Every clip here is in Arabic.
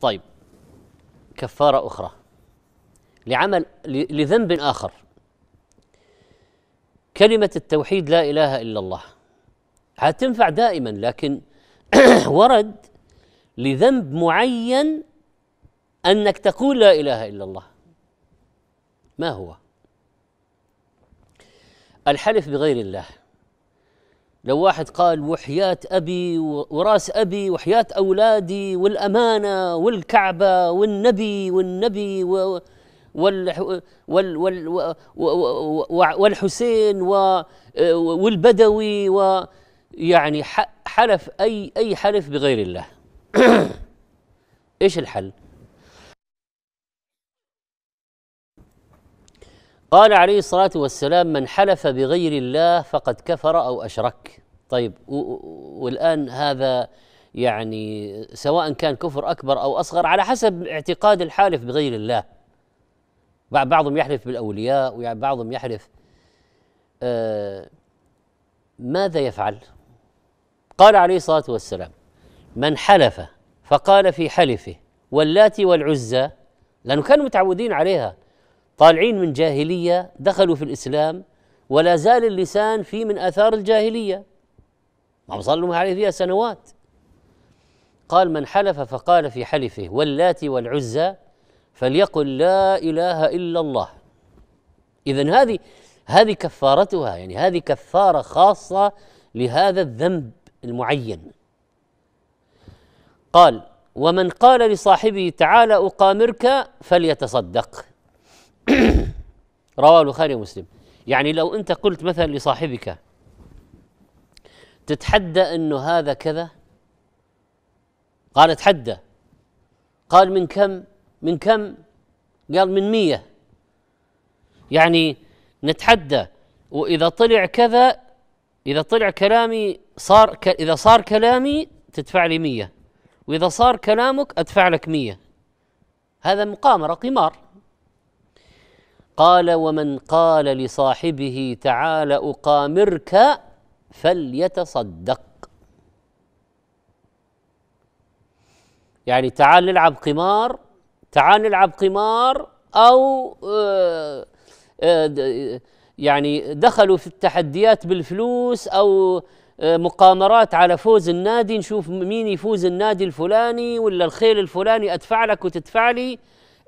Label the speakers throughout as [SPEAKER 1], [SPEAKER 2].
[SPEAKER 1] طيب كفارة أخرى لعمل لذنب آخر كلمة التوحيد لا إله إلا الله هتنفع دائما لكن ورد لذنب معين أنك تقول لا إله إلا الله ما هو الحلف بغير الله لو واحد قال وحياة أبي وراس أبي وحياة أولادي والأمانة والكعبة والنبي والنبي و وال وال وال والحسين والبدوي ويعني حلف أي أي حلف بغير الله إيش الحل؟ قال عليه الصلاة والسلام من حلف بغير الله فقد كفر أو أشرك طيب والآن هذا يعني سواء كان كفر أكبر أو أصغر على حسب اعتقاد الحالف بغير الله بعضهم يحلف بالأولياء وبعضهم يحلف آه ماذا يفعل؟ قال عليه الصلاة والسلام من حلف فقال في حلفه واللاتي والعزى لأنه كانوا متعودين عليها طالعين من جاهليه دخلوا في الاسلام ولا زال اللسان فيه من اثار الجاهليه ما صار عليه فيها سنوات قال من حلف فقال في حلفه واللات والعزى فليقل لا اله الا الله اذا هذه هذه كفارتها يعني هذه كفاره خاصه لهذا الذنب المعين قال ومن قال لصاحبه تعالى اقامرك فليتصدق رواه البخاري ومسلم يعني لو انت قلت مثلا لصاحبك تتحدى انه هذا كذا قال اتحدى قال من كم من كم قال من مية يعني نتحدى وإذا طلع كذا إذا طلع كلامي صار ك... إذا صار كلامي تدفع لي مية وإذا صار كلامك أدفع لك مية هذا مقامرة قمار قال ومن قال لصاحبه تعال اقامرك فليتصدق يعني تعال نلعب قمار تعال نلعب قمار او آه، آه، يعني دخلوا في التحديات بالفلوس او آه، مقامرات على فوز النادي نشوف مين يفوز النادي الفلاني ولا الخيل الفلاني ادفع لك وتدفع لي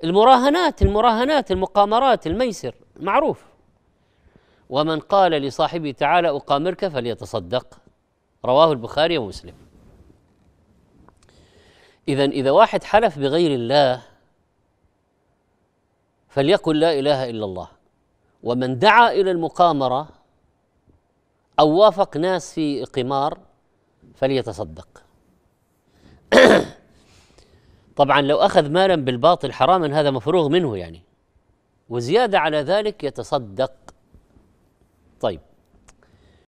[SPEAKER 1] المراهنات المراهنات المقامرات الميسر معروف ومن قال لصاحبه تعالى أقامرك فليتصدق رواه البخاري ومسلم إذا إذا واحد حلف بغير الله فليقل لا إله إلا الله ومن دعا إلى المقامرة أو وافق ناس في قمار فليتصدق طبعا لو أخذ مالا بالباطل حراما هذا مفروغ منه يعني وزيادة على ذلك يتصدق طيب